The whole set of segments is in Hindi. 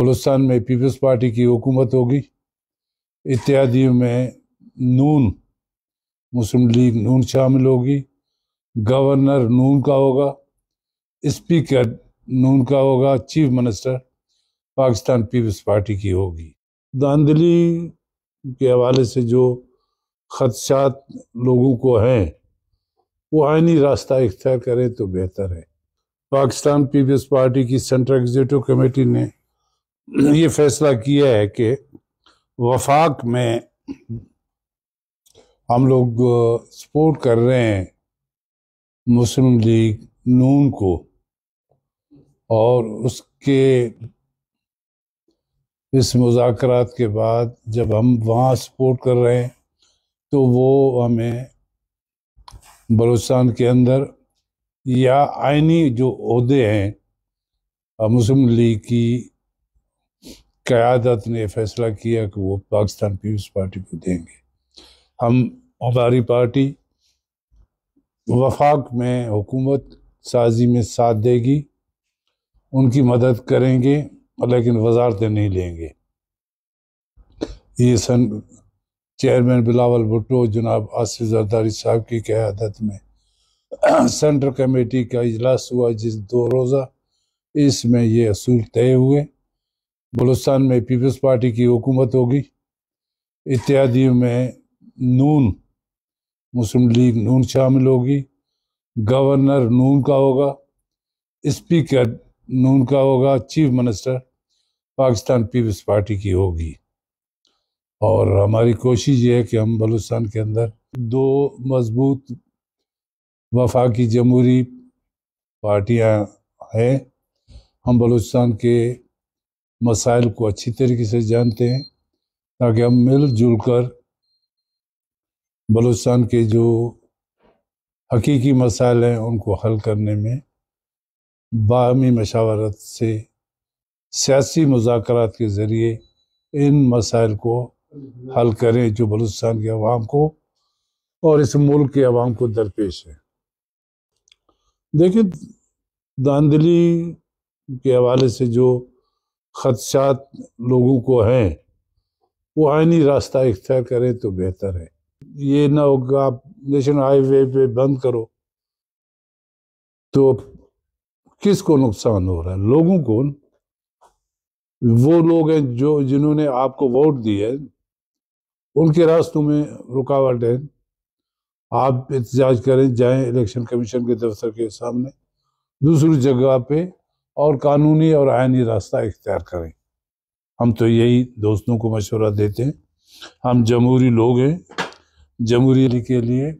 बलुस्तान में पीपल्स पार्टी की हुकूमत होगी इत्यादि में नून मुस्लिम लीग नून शामिल होगी गवर्नर नून का होगा स्पीकर नून का होगा chief minister Pakistan Peoples Party की होगी धांधली के हवाले से जो खदशात लोगों को हैं वो आइनी रास्ता इख्तियार करें तो बेहतर है पाकिस्तान पीपल्स पार्टी की सेंट्रल एग्जीक्यूटिव कमेटी ने ये फैसला किया है कि वफाक में हम लोग सपोर्ट कर रहे हैं मुस्लिम लीग नून को और उसके इस मुजाकरात के बाद जब हम वहाँ सपोर्ट कर रहे हैं तो वो हमें बलूचिस्तान के अंदर या आइनी जो अहदे हैं मुस्लिम लीग की क़्यादत ने फैसला किया कि वो पाकिस्तान पीपल्स पार्टी को देंगे हम हमारी पार्टी वफाक में हुकूमत साजी में साथ देगी उनकी मदद करेंगे लेकिन वजारतें नहीं लेंगे ये सन चेयरमैन बिलावल भुट्टो जनाब आसिफ जरदारी साहब की क़्यादत में सेंट्रल कमेटी का इजलास हुआ जिस दो रोज़ा इसमें ये असूल तय हुए बलुस्तान में पीपल्स पार्टी की हुकूमत होगी इत्यादि में नून मुस्लिम लीग नून शामिल होगी गवर्नर नून का होगा स्पीकर नून का होगा chief minister Pakistan Peoples Party की होगी और हमारी कोशिश ये है कि हम बलूचिस्तान के अंदर दो मजबूत वफाकी जमहूरी पार्टियां हैं हम बलूचिस्तान के मसाइल को अच्छी तरीके से जानते हैं ताकि हम मिलजुल कर बलूचिस्तान के जो हकीकी मसाइल हैं उनको हल करने में बाहमी मशावरत से सियासी मुजात के ज़रिए इन मसाइल को हल करें जो बलूचिस्तान के अवाम को और इस मुल्क के अवाम को दरपेश है देखिए दानदली के हवाले से जो खदशात लोगों को हैं वो आइनी रास्ता इख्तियार करें तो बेहतर है ये ना होगा आप नेशनल हाईवे पे बंद करो तो किस को नुकसान हो रहा है लोगों को वो लोग हैं जो जिन्होंने आपको वोट दिए उनके रास्तों में रुकावट है आप एहतजाज करें जाएं इलेक्शन कमीशन के दफ्तर के सामने दूसरी जगह पे और कानूनी और आयनी रास्ता इख्तियार करें हम तो यही दोस्तों को मशवरा देते हैं हम जमहूरी लोग हैं जमहूरी के लिए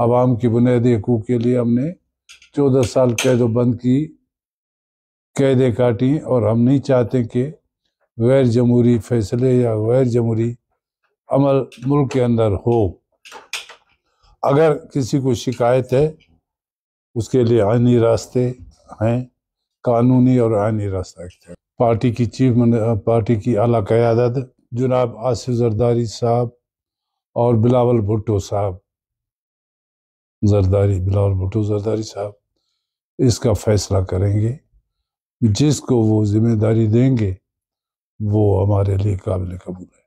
आवाम के बुनियादी हकूक़ के लिए हमने चौदह साल कैद बंद की कैदें काटी और हम नहीं चाहते कि गैर जमहूरी फैसले या गैर जमहूरी अमल मुल्क के अंदर हो अगर किसी को शिकायत है उसके लिए आनी रास्ते हैं कानूनी और आइनी रास्ता इख्तियार पार्टी की चीफ पार्टी की अला क्यादत तो जनाब आसिफ जरदारी साहब और बिलावल भुट्टो साहब जरदारी बिलावल भुट्टो जरदारी साहब इसका फैसला करेंगे जिसको वो जिम्मेदारी देंगे वो हमारे लिए काबिल कबूल है